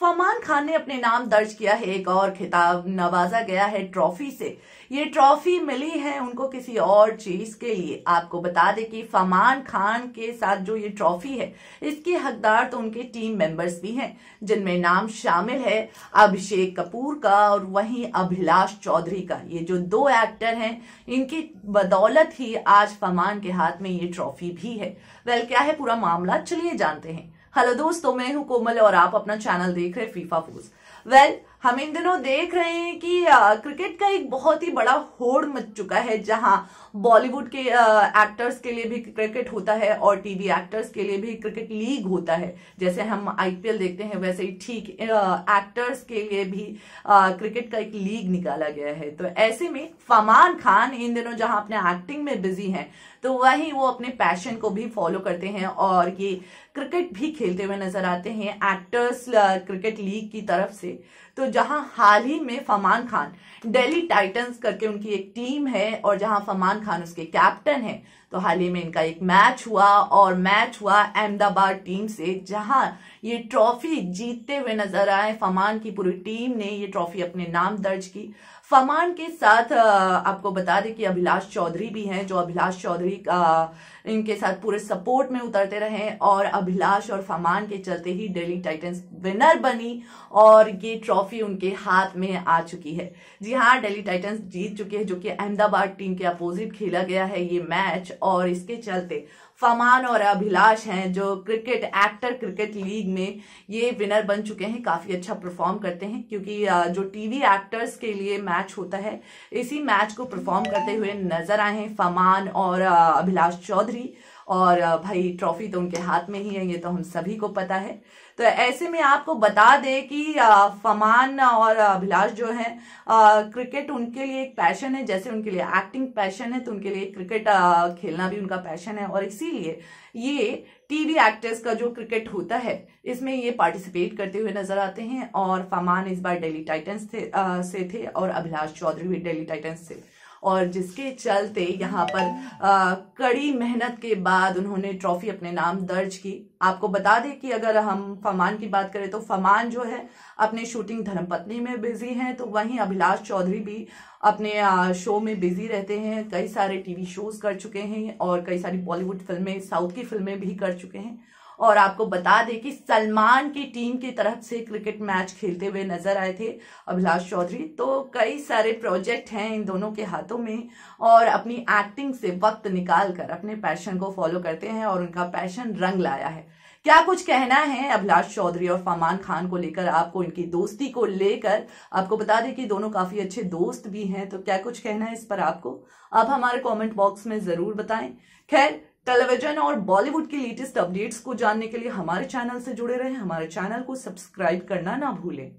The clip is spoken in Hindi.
फरमान खान ने अपने नाम दर्ज किया है एक और खिताब नवाजा गया है ट्रॉफी से ये ट्रॉफी मिली है उनको किसी और चीज के लिए आपको बता दें कि फरमान खान के साथ जो ये ट्रॉफी है इसके हकदार तो उनके टीम मेंबर्स भी हैं जिनमें नाम शामिल है अभिषेक कपूर का और वहीं अभिलाष चौधरी का ये जो दो एक्टर हैं इनकी बदौलत ही आज फमान के हाथ में ये ट्रॉफी भी है वेल क्या है पूरा मामला चलिए जानते हैं हेलो दोस्तों मैं हूं कोमल और आप अपना चैनल देख रहे फीफा फूज वेल well, हम इन दिनों देख रहे हैं कि आ, क्रिकेट का एक बहुत ही बड़ा होड़ मच चुका है जहां बॉलीवुड के एक्टर्स के लिए भी क्रिकेट होता है और टीवी एक्टर्स के लिए भी क्रिकेट लीग होता है जैसे हम आईपीएल देखते हैं वैसे ही ठीक एक्टर्स के लिए भी आ, क्रिकेट का एक लीग निकाला गया है तो ऐसे में फमान खान इन दिनों जहां अपने एक्टिंग में बिजी हैं तो वहीं वो अपने पैशन को भी फॉलो करते हैं और ये क्रिकेट भी खेलते हुए नजर आते हैं एक्टर्स क्रिकेट लीग की तरफ से तो जहां हाल ही में फमान खान दिल्ली टाइटंस करके उनकी एक टीम है और जहां फमान खान उसके कैप्टन है तो हाल ही में इनका एक मैच हुआ और मैच हुआ अहमदाबाद टीम से जहां ये ट्रॉफी जीतते हुए नजर आए फमान की पूरी टीम ने ये ट्रॉफी अपने नाम दर्ज की फमान के साथ आपको बता दें कि अभिलाष चौधरी भी हैं जो अभिलाष चौधरी का इनके साथ पूरे सपोर्ट में उतरते रहे और अभिलाष और फमान के चलते ही डेली टाइटन्स विनर बनी और ये ट्रॉफी ट्रॉफी उनके हाथ में आ चुकी है जी हाँ डेली टाइटंस जीत चुके हैं जो कि अहमदाबाद टीम के अपोजिट खेला गया है ये मैच और इसके चलते फमान और अभिलाष हैं जो क्रिकेट एक्टर क्रिकेट लीग में ये विनर बन चुके हैं काफी अच्छा परफॉर्म करते हैं क्योंकि जो टीवी एक्टर्स के लिए मैच होता है इसी मैच को परफॉर्म करते हुए नजर आए हैं फमान और अभिलाष चौधरी और भाई ट्रॉफी तो उनके हाथ में ही है ये तो हम सभी को पता है तो ऐसे में आपको बता दें कि फमान और अभिलाष जो है क्रिकेट उनके लिए एक पैशन है जैसे उनके लिए एक्टिंग पैशन है तो उनके लिए क्रिकेट खेलना भी उनका पैशन है और इसीलिए ये टीवी एक्टर्स का जो क्रिकेट होता है इसमें ये पार्टिसिपेट करते हुए नजर आते हैं और फमान इस बार डेली टाइटन्स थे, से थे और अभिलाष चौधरी भी डेली टाइटन्स से और जिसके चलते यहाँ पर आ, कड़ी मेहनत के बाद उन्होंने ट्रॉफी अपने नाम दर्ज की आपको बता दें कि अगर हम फमान की बात करें तो फमान जो है अपने शूटिंग धर्मपत्नी में बिजी हैं तो वहीं अभिलाष चौधरी भी अपने आ, शो में बिजी रहते हैं कई सारे टीवी शोज कर चुके हैं और कई सारी बॉलीवुड फिल्में साउथ की फिल्में भी कर चुके हैं और आपको बता दें कि सलमान की टीम की तरफ से क्रिकेट मैच खेलते हुए नजर आए थे अभिलाष चौधरी तो कई सारे प्रोजेक्ट हैं इन दोनों के हाथों में और अपनी एक्टिंग से वक्त निकाल कर अपने पैशन को फॉलो करते हैं और उनका पैशन रंग लाया है क्या कुछ कहना है अभिलाष चौधरी और फमान खान को लेकर आपको इनकी दोस्ती को लेकर आपको बता दें कि दोनों काफी अच्छे दोस्त भी हैं तो क्या कुछ कहना है इस पर आपको आप हमारे कमेंट बॉक्स में जरूर बताएं खैर टेलीविजन और बॉलीवुड की लेटेस्ट अपडेट्स को जानने के लिए हमारे चैनल से जुड़े रहें हमारे चैनल को सब्सक्राइब करना ना भूलें